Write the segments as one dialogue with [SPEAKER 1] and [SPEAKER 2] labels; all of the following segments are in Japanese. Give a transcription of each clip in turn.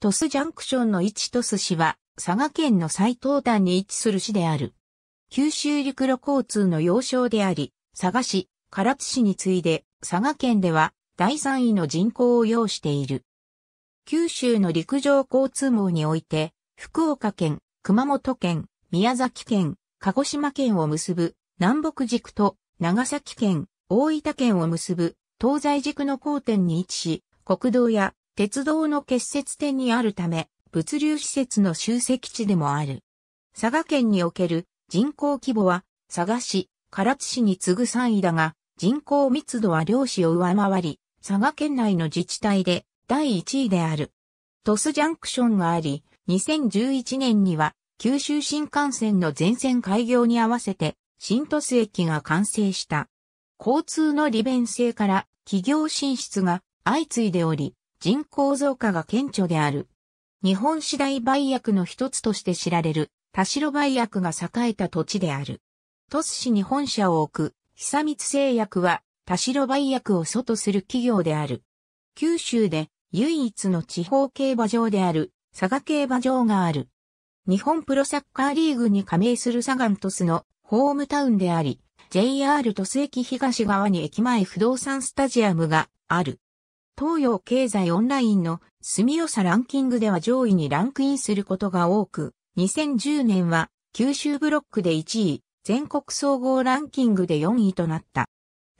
[SPEAKER 1] 鳥栖ジャンクションの位置鳥栖市は、佐賀県の最東端に位置する市である。九州陸路交通の要衝であり、佐賀市、唐津市に次いで、佐賀県では第3位の人口を要している。九州の陸上交通網において、福岡県、熊本県、宮崎県、鹿児島県を結ぶ南北軸と長崎県、大分県を結ぶ東西軸の交点に位置し、国道や鉄道の結節点にあるため、物流施設の集積地でもある。佐賀県における人口規模は、佐賀市、唐津市に次ぐ3位だが、人口密度は両市を上回り、佐賀県内の自治体で第1位である。鳥栖ジャンクションがあり、2011年には九州新幹線の全線開業に合わせて新鳥栖駅が完成した。交通の利便性から企業進出が相次いでおり、人口増加が顕著である。日本次第売薬の一つとして知られる、田代売薬が栄えた土地である。鳥栖市に本社を置く、久光製薬は、田代売薬を外する企業である。九州で唯一の地方競馬場である、佐賀競馬場がある。日本プロサッカーリーグに加盟する佐賀ントスのホームタウンであり、JR 鳥栖駅東側に駅前不動産スタジアムがある。東洋経済オンラインの住みよさランキングでは上位にランクインすることが多く、2010年は九州ブロックで1位、全国総合ランキングで4位となった。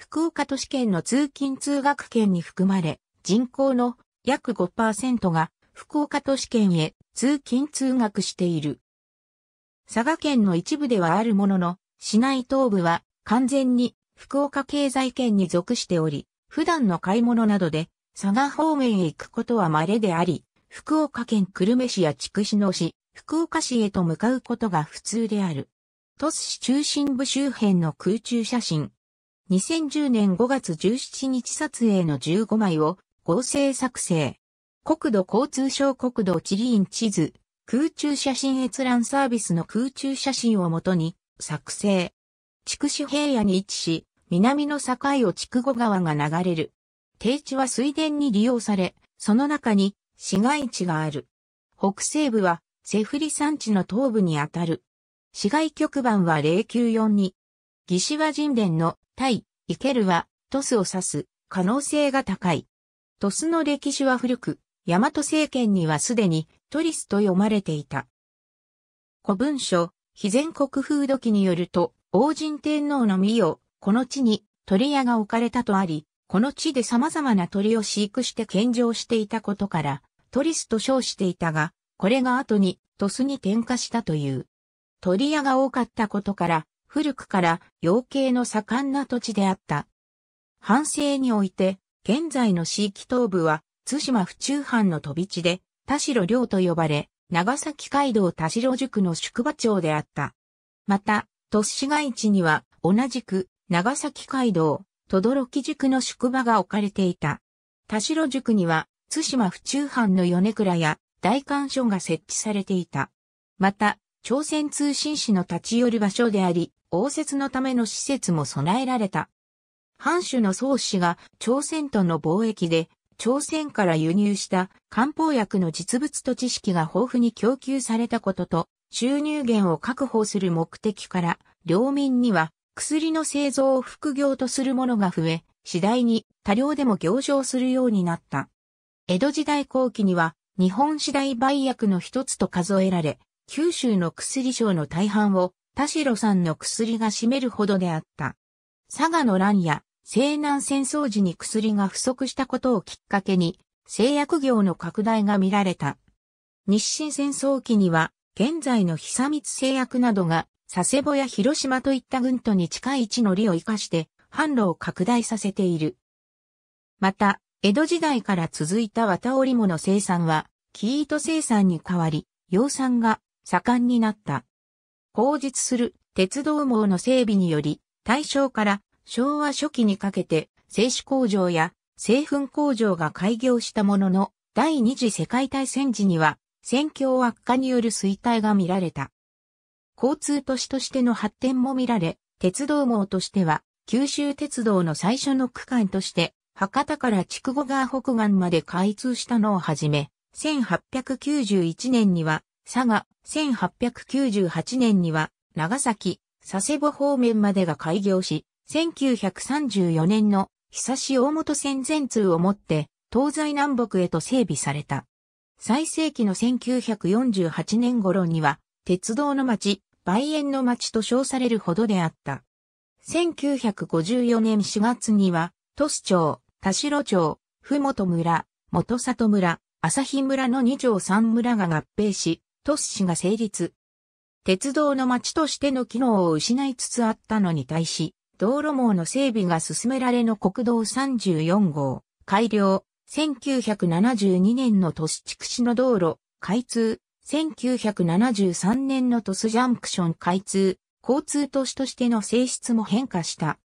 [SPEAKER 1] 福岡都市圏の通勤通学圏に含まれ、人口の約5%が福岡都市圏へ通勤通学している。佐賀県の一部ではあるものの、市内東部は完全に福岡経済圏に属しており、普段の買い物などで佐賀方面へ行くことは稀であり、福岡県久留米市や筑紫野市、福岡市へと向かうことが普通である。鳥栖市中心部周辺の空中写真。2010年5月17日撮影の15枚を合成作成。国土交通省国土地理院地図、空中写真閲覧サービスの空中写真をもとに作成。筑紫平野に位置し、南の境を筑後川が流れる低地は水田に利用され、その中に市街地がある。北西部はセフリ山地の東部にあたる。市街局番は0942。義士は神殿の対、イケルはトスを指す可能性が高い。トスの歴史は古く、大和政権にはすでにトリスと読まれていた。古文書、非全国風土記によると、王神天皇の御を、この地に鳥屋が置かれたとあり、この地で様々な鳥を飼育して献上していたことから、トリスと称していたが、これが後に鳥栖に転化したという。鳥屋が多かったことから、古くから養鶏の盛んな土地であった。反省において、現在の地域東部は、津島府中藩の飛び地で、田代領と呼ばれ、長崎街道田代塾の宿場町であった。また、鳥栖市街地には、同じく、長崎街道、轟塾の宿場が置かれていた。田代塾には、津島府中藩の米倉や大官所が設置されていた。また、朝鮮通信使の立ち寄る場所であり、応接のための施設も備えられた。藩主の宗氏が朝鮮との貿易で、朝鮮から輸入した漢方薬の実物と知識が豊富に供給されたことと、収入源を確保する目的から、領民には薬の製造を副業とする者が増え、次第に多量でも行商するようになった。江戸時代後期には日本次第売薬の一つと数えられ、九州の薬商の大半を田代さんの薬が占めるほどであった。佐賀の乱や西南戦争時に薬が不足したことをきっかけに製薬業の拡大が見られた。日清戦争期には現在の久光製薬などが佐世保や広島といった軍都に近い位置の利を活かして、販路を拡大させている。また、江戸時代から続いた綿織物生産は、生糸生産に代わり、養蚕が盛んになった。後述する鉄道網の整備により、大正から昭和初期にかけて、製紙工場や製粉工場が開業したものの、第二次世界大戦時には、戦況悪化による衰退が見られた。交通都市としての発展も見られ、鉄道網としては、九州鉄道の最初の区間として、博多から筑後川北岸まで開通したのをはじめ、1891年には、佐賀、1898年には、長崎、佐世保方面までが開業し、1934年の久し大本線全通をもって、東西南北へと整備された。最盛期の1948年頃には、鉄道の町、梅園の町と称されるほどであった。1954年4月には、都市町、田代町、ふもと村、元里村、朝日村の2町3村が合併し、鳥栖市が成立。鉄道の町としての機能を失いつつあったのに対し、道路網の整備が進められの国道34号、改良、1972年の都市地区市の道路、開通、1973年のトスジャンクション開通、交通都市としての性質も変化した。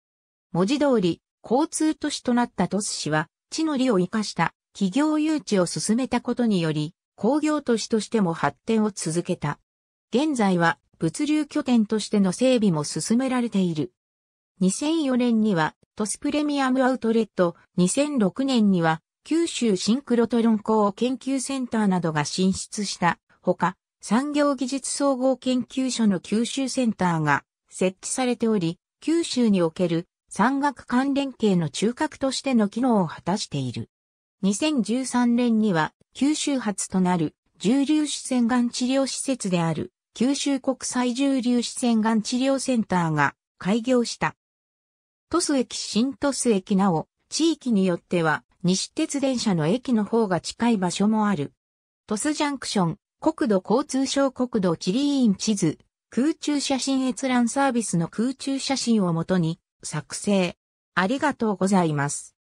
[SPEAKER 1] 文字通り、交通都市となったトス市は、地の利を生かした企業誘致を進めたことにより、工業都市としても発展を続けた。現在は物流拠点としての整備も進められている。2004年にはトスプレミアムアウトレット、2006年には九州シンクロトロン工研究センターなどが進出したほか、産業技術総合研究所の九州センターが設置されており、九州における産学関連系の中核としての機能を果たしている。2013年には九州発となる重粒子腺がん治療施設である九州国際重粒子腺がん治療センターが開業した。都市駅新都市駅なお、地域によっては西鉄電車の駅の方が近い場所もある。トスジャンクション、国土交通省国土地理院地図、空中写真閲覧サービスの空中写真をもとに作成。ありがとうございます。